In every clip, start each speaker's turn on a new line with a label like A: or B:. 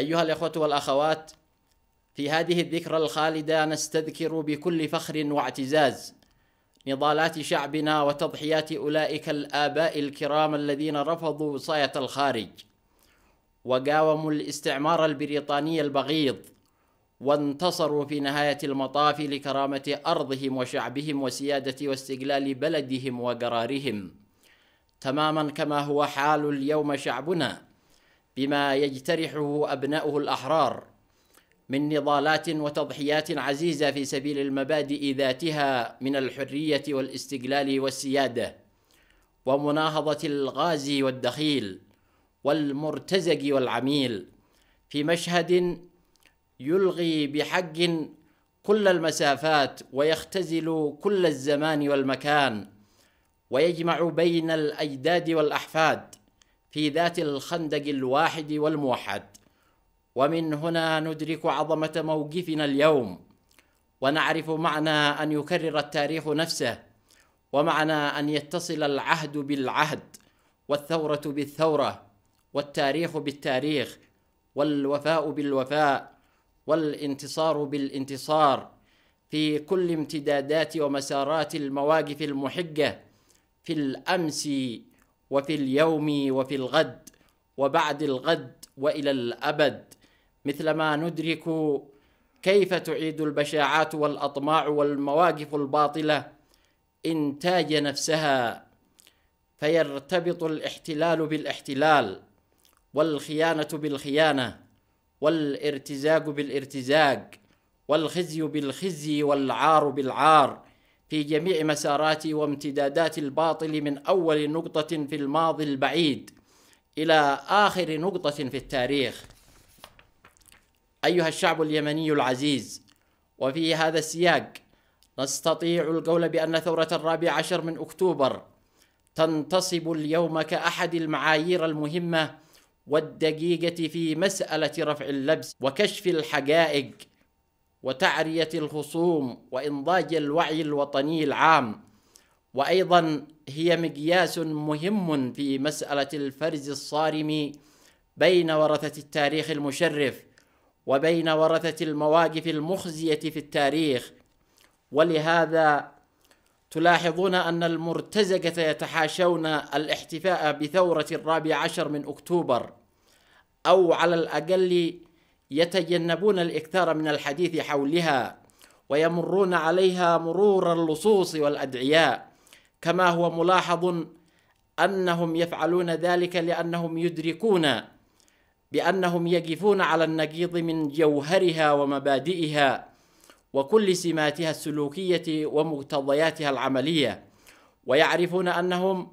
A: أيها الإخوة والأخوات في هذه الذكرى الخالدة نستذكر بكل فخر واعتزاز نضالات شعبنا وتضحيات أولئك الآباء الكرام الذين رفضوا وصاية الخارج وقاوموا الاستعمار البريطاني البغيض وانتصروا في نهاية المطاف لكرامة أرضهم وشعبهم وسيادة واستقلال بلدهم وقرارهم تماما كما هو حال اليوم شعبنا بما يجترحه أبناؤه الأحرار من نضالات وتضحيات عزيزة في سبيل المبادئ ذاتها من الحرية والاستقلال والسيادة ومناهضة الغازي والدخيل والمرتزق والعميل في مشهد يلغي بحق كل المسافات ويختزل كل الزمان والمكان ويجمع بين الاجداد والاحفاد في ذات الخندق الواحد والموحد ومن هنا ندرك عظمه موقفنا اليوم ونعرف معنى ان يكرر التاريخ نفسه ومعنى ان يتصل العهد بالعهد والثوره بالثوره والتاريخ بالتاريخ والوفاء بالوفاء والانتصار بالانتصار في كل امتدادات ومسارات المواقف المحقه في الامس وفي اليوم وفي الغد وبعد الغد والى الابد مثلما ندرك كيف تعيد البشاعات والاطماع والمواقف الباطله انتاج نفسها فيرتبط الاحتلال بالاحتلال والخيانه بالخيانه والارتزاق بالارتزاق والخزي بالخزي والعار بالعار في جميع مسارات وامتدادات الباطل من أول نقطة في الماضي البعيد إلى آخر نقطة في التاريخ أيها الشعب اليمني العزيز وفي هذا السياق نستطيع القول بأن ثورة الرابع عشر من أكتوبر تنتصب اليوم كأحد المعايير المهمة والدقيقة في مسألة رفع اللبس وكشف الحقائق وتعرية الخصوم وإنضاج الوعي الوطني العام وأيضا هي مقياس مهم في مسألة الفرز الصارم بين ورثة التاريخ المشرف وبين ورثة المواقف المخزية في التاريخ ولهذا تلاحظون أن المرتزقة يتحاشون الاحتفاء بثورة الرابع عشر من أكتوبر أو على الأقل يتجنبون الاكثار من الحديث حولها ويمرون عليها مرور اللصوص والادعياء كما هو ملاحظ انهم يفعلون ذلك لانهم يدركون بانهم يقفون على النقيض من جوهرها ومبادئها وكل سماتها السلوكيه ومقتضياتها العمليه ويعرفون انهم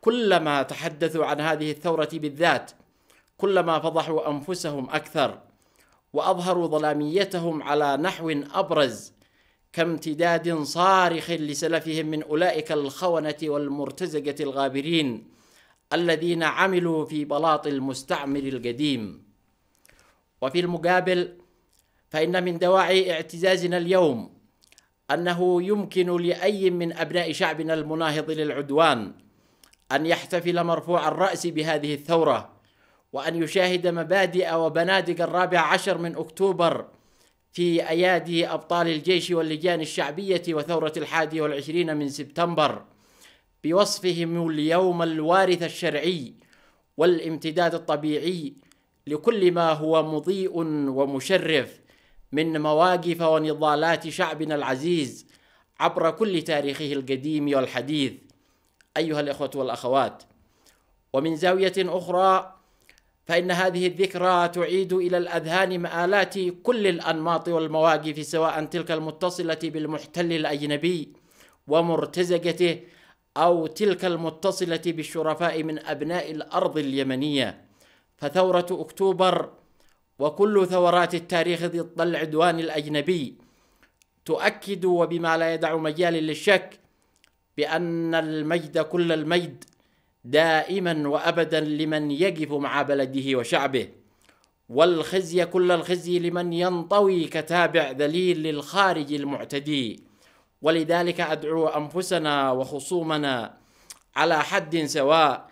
A: كلما تحدثوا عن هذه الثوره بالذات كلما فضحوا انفسهم اكثر واظهروا ظلاميتهم على نحو ابرز كامتداد صارخ لسلفهم من اولئك الخونه والمرتزقه الغابرين الذين عملوا في بلاط المستعمر القديم وفي المقابل فان من دواعي اعتزازنا اليوم انه يمكن لاي من ابناء شعبنا المناهض للعدوان ان يحتفل مرفوع الراس بهذه الثوره وأن يشاهد مبادئ وبنادق الرابع عشر من أكتوبر في أيادي أبطال الجيش واللجان الشعبية وثورة الحادي والعشرين من سبتمبر بوصفهم اليوم الوارث الشرعي والامتداد الطبيعي لكل ما هو مضيء ومشرف من مواقف ونضالات شعبنا العزيز عبر كل تاريخه القديم والحديث أيها الإخوة والأخوات ومن زاوية أخرى فإن هذه الذكرى تعيد إلى الأذهان مآلات كل الأنماط والمواقف سواء تلك المتصلة بالمحتل الأجنبي ومرتزقته أو تلك المتصلة بالشرفاء من أبناء الأرض اليمنية فثورة أكتوبر وكل ثورات التاريخ ضد العدوان الأجنبي تؤكد وبما لا يدع مجال للشك بأن المجد كل المجد دائما وابدا لمن يقف مع بلده وشعبه والخزي كل الخزي لمن ينطوي كتابع ذليل للخارج المعتدي ولذلك ادعو انفسنا وخصومنا على حد سواء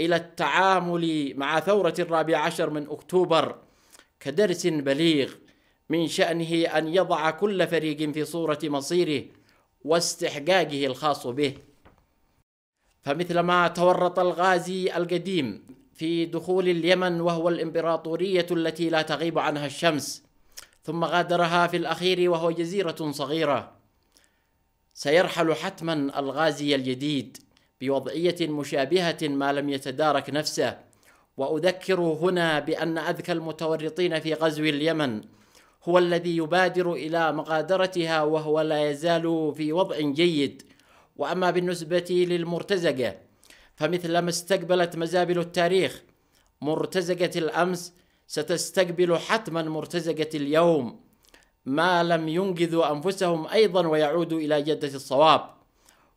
A: الى التعامل مع ثوره الرابع عشر من اكتوبر كدرس بليغ من شانه ان يضع كل فريق في صوره مصيره واستحقاقه الخاص به فمثلما تورط الغازي القديم في دخول اليمن وهو الامبراطوريه التي لا تغيب عنها الشمس ثم غادرها في الاخير وهو جزيره صغيره سيرحل حتما الغازي الجديد بوضعيه مشابهه ما لم يتدارك نفسه واذكر هنا بان اذكى المتورطين في غزو اليمن هو الذي يبادر الى مغادرتها وهو لا يزال في وضع جيد وأما بالنسبة للمرتزقة فمثلما استقبلت مزابل التاريخ مرتزقة الأمس ستستقبل حتما مرتزقة اليوم ما لم ينقذوا أنفسهم أيضا ويعودوا إلى جدة الصواب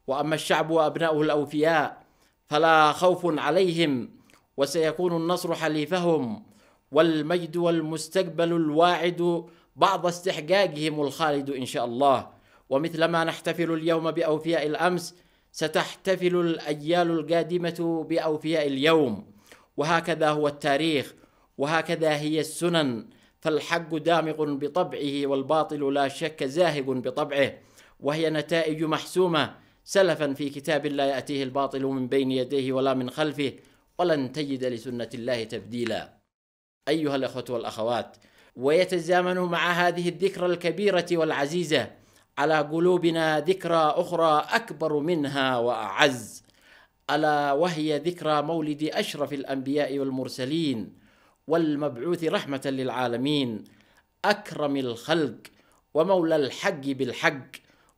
A: وأما الشعب وأبناؤه الأوفياء فلا خوف عليهم وسيكون النصر حليفهم والمجد والمستقبل الواعد بعض استحقاقهم الخالد إن شاء الله ومثلما نحتفل اليوم بأوفياء الأمس ستحتفل الأجيال القادمة بأوفياء اليوم وهكذا هو التاريخ وهكذا هي السنن فالحق دامغ بطبعه والباطل لا شك زاهق بطبعه وهي نتائج محسومه سلفا في كتاب لا ياتيه الباطل من بين يديه ولا من خلفه ولن تجد لسنه الله تبديلا. ايها الاخوه والاخوات ويتزامن مع هذه الذكرى الكبيره والعزيزه على قلوبنا ذكرى أخرى أكبر منها وأعز ألا وهي ذكرى مولد أشرف الأنبياء والمرسلين والمبعوث رحمة للعالمين أكرم الخلق ومولى الحق بالحق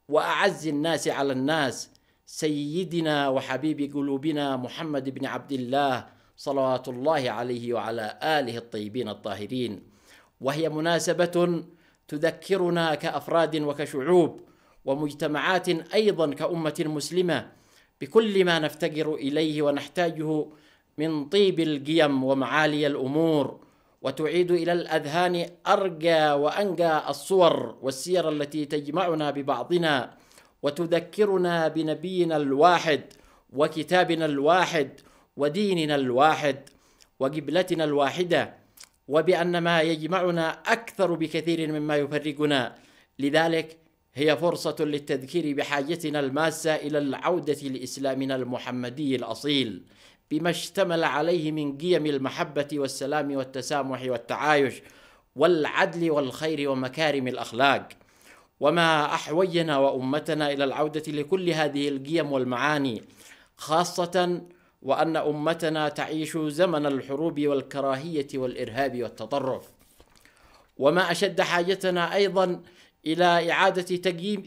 A: وأعز الناس على الناس سيدنا وحبيب قلوبنا محمد بن عبد الله صلوات الله عليه وعلى آله الطيبين الطاهرين وهي مناسبة تذكرنا كافراد وكشعوب ومجتمعات ايضا كامه مسلمه بكل ما نفتقر اليه ونحتاجه من طيب القيم ومعالي الامور وتعيد الى الاذهان ارقى وانقى الصور والسير التي تجمعنا ببعضنا وتذكرنا بنبينا الواحد وكتابنا الواحد وديننا الواحد وقبلتنا الواحده وبأن ما يجمعنا أكثر بكثير مما يفرقنا لذلك هي فرصة للتذكير بحاجتنا الماسة إلى العودة لإسلامنا المحمدي الأصيل بما اشتمل عليه من قيم المحبة والسلام والتسامح والتعايش والعدل والخير ومكارم الأخلاق وما أحوجنا وأمتنا إلى العودة لكل هذه القيم والمعاني خاصة وأن أمتنا تعيش زمن الحروب والكراهية والإرهاب والتطرف وما أشد حاجتنا أيضا إلى إعادة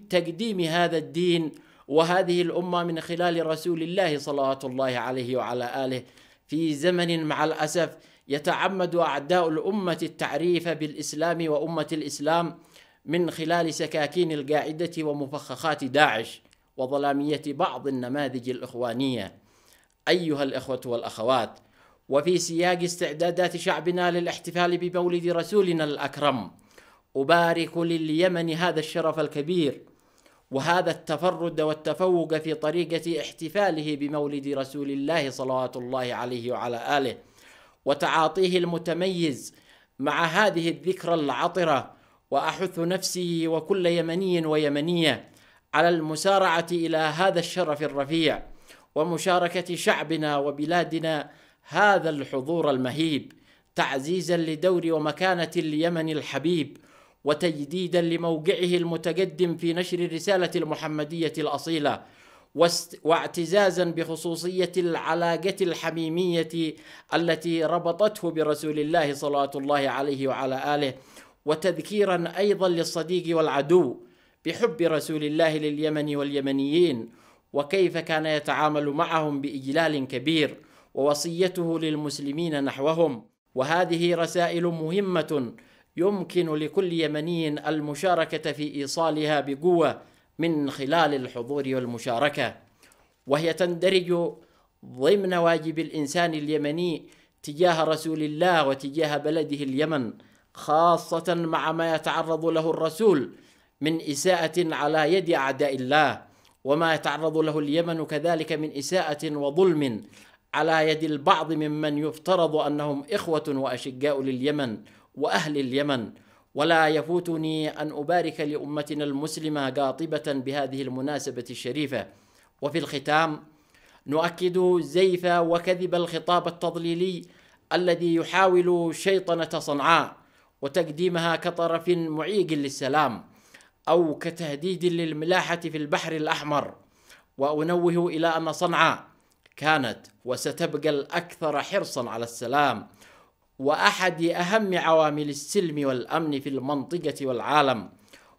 A: تقديم هذا الدين وهذه الأمة من خلال رسول الله صلوات الله عليه وعلى آله في زمن مع الأسف يتعمد أعداء الأمة التعريف بالإسلام وأمة الإسلام من خلال سكاكين القاعدة ومفخخات داعش وظلامية بعض النماذج الإخوانية أيها الإخوة والأخوات وفي سياق استعدادات شعبنا للاحتفال بمولد رسولنا الأكرم أبارك لليمن هذا الشرف الكبير وهذا التفرد والتفوق في طريقة احتفاله بمولد رسول الله صلوات الله عليه وعلى آله وتعاطيه المتميز مع هذه الذكرى العطرة وأحث نفسي وكل يمني ويمنية على المسارعة إلى هذا الشرف الرفيع ومشاركه شعبنا وبلادنا هذا الحضور المهيب تعزيزا لدور ومكانه اليمن الحبيب وتجديدا لموقعه المتقدم في نشر الرساله المحمديه الاصيله واعتزازا بخصوصيه العلاقه الحميميه التي ربطته برسول الله صلى الله عليه وعلى اله وتذكيرا ايضا للصديق والعدو بحب رسول الله لليمن واليمنيين وكيف كان يتعامل معهم بإجلال كبير ووصيته للمسلمين نحوهم وهذه رسائل مهمة يمكن لكل يمني المشاركة في إيصالها بقوة من خلال الحضور والمشاركة وهي تندرج ضمن واجب الإنسان اليمني تجاه رسول الله وتجاه بلده اليمن خاصة مع ما يتعرض له الرسول من إساءة على يد أعداء الله وما يتعرض له اليمن كذلك من إساءة وظلم على يد البعض ممن يفترض أنهم إخوة وأشقاء لليمن وأهل اليمن ولا يفوتني أن أبارك لأمتنا المسلمة قاطبة بهذه المناسبة الشريفة وفي الختام نؤكد زيف وكذب الخطاب التضليلي الذي يحاول شيطنة صنعاء وتقديمها كطرف معيق للسلام أو كتهديد للملاحة في البحر الأحمر وأنوه إلى أن صنعاء كانت وستبقى الأكثر حرصا على السلام وأحد أهم عوامل السلم والأمن في المنطقة والعالم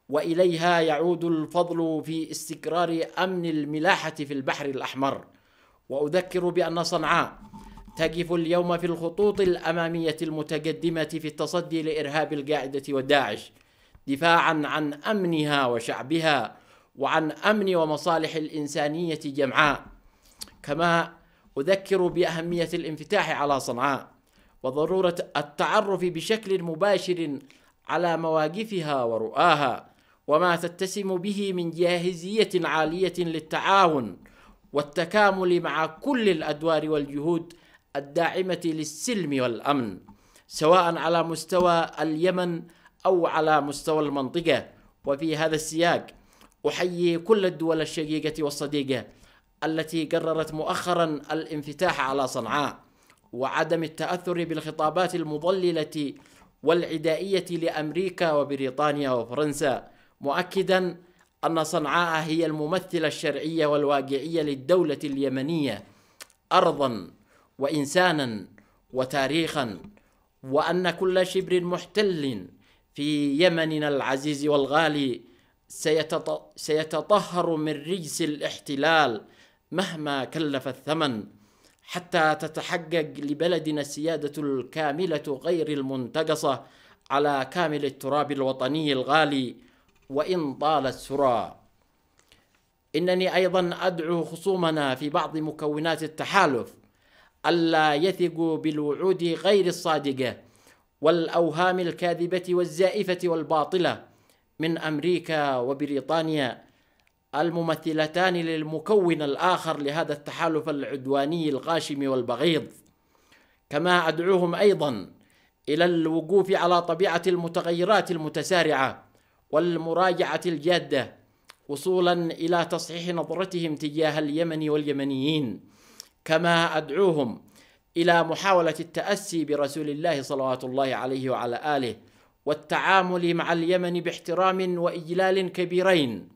A: وإليها يعود الفضل في استقرار أمن الملاحة في البحر الأحمر وأذكر بأن صنعاء تقف اليوم في الخطوط الأمامية المتقدمة في التصدي لإرهاب القاعدة وداعش دفاعا عن امنها وشعبها وعن امن ومصالح الانسانيه جمعاء كما اذكر باهميه الانفتاح على صنعاء وضروره التعرف بشكل مباشر على مواقفها ورؤاها وما تتسم به من جاهزيه عاليه للتعاون والتكامل مع كل الادوار والجهود الداعمه للسلم والامن سواء على مستوى اليمن أو على مستوى المنطقة وفي هذا السياق أحيي كل الدول الشقيقة والصديقة التي قررت مؤخرا الانفتاح على صنعاء وعدم التأثر بالخطابات المضللة والعدائية لأمريكا وبريطانيا وفرنسا مؤكدا أن صنعاء هي الممثلة الشرعية والواقعية للدولة اليمنية أرضا وإنسانا وتاريخا وأن كل شبر محتل في يمننا العزيز والغالي سيتطهر من رجس الاحتلال مهما كلف الثمن حتى تتحقق لبلدنا السيادة الكاملة غير المنتقصة على كامل التراب الوطني الغالي وإن طالت سرى إنني أيضا أدعو خصومنا في بعض مكونات التحالف ألا يثقوا بالوعود غير الصادقة والاوهام الكاذبه والزائفه والباطله من امريكا وبريطانيا الممثلتان للمكون الاخر لهذا التحالف العدواني الغاشم والبغيض كما ادعوهم ايضا الى الوقوف على طبيعه المتغيرات المتسارعه والمراجعه الجاده وصولا الى تصحيح نظرتهم تجاه اليمن واليمنيين كما ادعوهم إلى محاولة التأسي برسول الله صلوات الله عليه وعلى آله والتعامل مع اليمن باحترام وإجلال كبيرين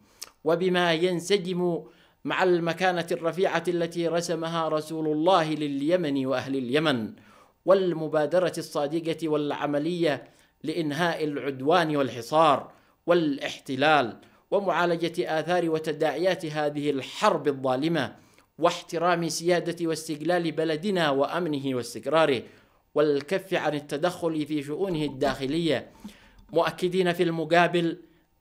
A: وبما ينسجم مع المكانة الرفيعة التي رسمها رسول الله لليمن وأهل اليمن والمبادرة الصادقة والعملية لإنهاء العدوان والحصار والاحتلال ومعالجة آثار وتداعيات هذه الحرب الظالمة واحترام سيادة واستقلال بلدنا وأمنه واستقراره والكف عن التدخل في شؤونه الداخلية مؤكدين في المقابل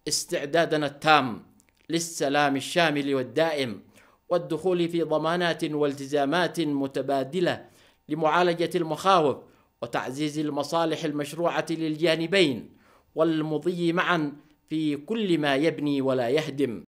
A: استعدادنا التام للسلام الشامل والدائم والدخول في ضمانات والتزامات متبادلة لمعالجة المخاوف وتعزيز المصالح المشروعة للجانبين والمضي معا في كل ما يبني ولا يهدم